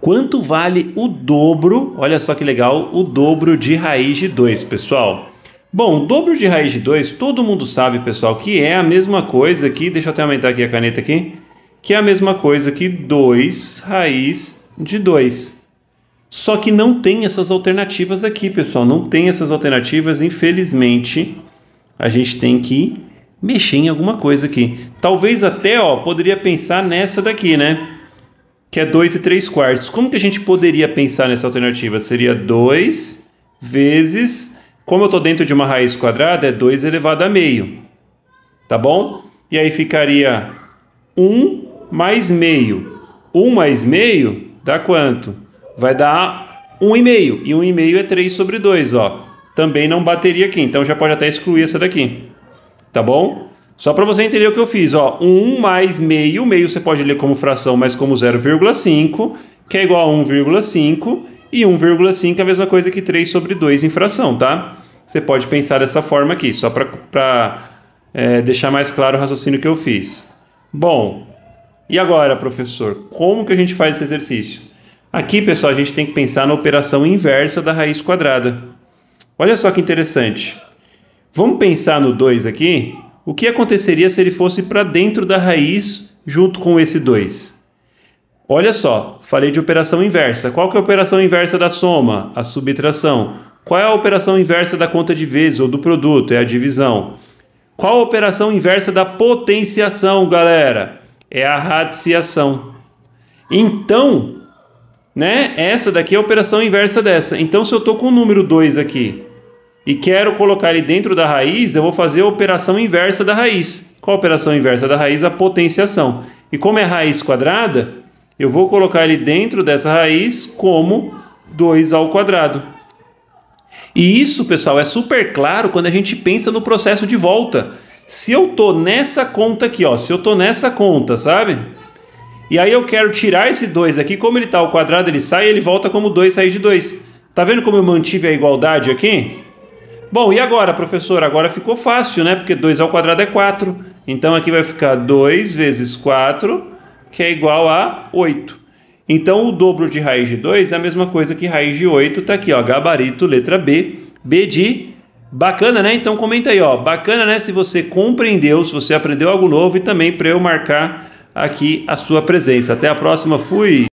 Quanto vale o dobro? Olha só que legal, o dobro de raiz de 2, pessoal. Bom, o dobro de raiz de 2, todo mundo sabe, pessoal, que é a mesma coisa que, deixa eu até aumentar aqui a caneta aqui, que é a mesma coisa que 2 raiz de 2. Só que não tem essas alternativas aqui, pessoal, não tem essas alternativas, infelizmente. A gente tem que mexer em alguma coisa aqui. Talvez até, ó, poderia pensar nessa daqui, né? que é 2 e 3 quartos. Como que a gente poderia pensar nessa alternativa? Seria 2 vezes. Como eu estou dentro de uma raiz quadrada, é 2 elevado a meio. Tá bom? E aí ficaria 1 um mais meio. 1 um mais meio dá quanto? Vai dar 1,5. Um e, meio. e 1,5 um e é 3 sobre 2, ó. Também não bateria aqui, então já pode até excluir essa daqui. Tá bom? Só para você entender o que eu fiz, ó, 1 mais meio, meio você pode ler como fração, mas como 0,5, que é igual a 1,5, e 1,5 é a mesma coisa que 3 sobre 2 em fração, tá? Você pode pensar dessa forma aqui, só para é, deixar mais claro o raciocínio que eu fiz. Bom, e agora, professor, como que a gente faz esse exercício? Aqui, pessoal, a gente tem que pensar na operação inversa da raiz quadrada. Olha só que interessante. Vamos pensar no 2 aqui o que aconteceria se ele fosse para dentro da raiz junto com esse 2? Olha só, falei de operação inversa. Qual que é a operação inversa da soma? A subtração. Qual é a operação inversa da conta de vezes ou do produto? É a divisão. Qual a operação inversa da potenciação, galera? É a radiciação. Então, né? Essa daqui é a operação inversa dessa. Então, se eu estou com o número 2 aqui, e quero colocar ele dentro da raiz, eu vou fazer a operação inversa da raiz. Qual a operação inversa da raiz? A potenciação. E como é raiz quadrada, eu vou colocar ele dentro dessa raiz como 2 ao quadrado. E isso, pessoal, é super claro quando a gente pensa no processo de volta. Se eu tô nessa conta aqui, ó, se eu tô nessa conta, sabe? E aí eu quero tirar esse 2 aqui, como ele está ao quadrado, ele sai e ele volta como 2 sair de 2. Tá vendo como eu mantive a igualdade aqui? Bom, e agora, professor? Agora ficou fácil, né? Porque 2 ao quadrado é 4. Então aqui vai ficar 2 vezes 4, que é igual a 8. Então o dobro de raiz de 2 é a mesma coisa que raiz de 8. Está aqui, ó, gabarito, letra B. B de bacana, né? Então comenta aí, ó. Bacana, né? Se você compreendeu, se você aprendeu algo novo e também para eu marcar aqui a sua presença. Até a próxima, fui!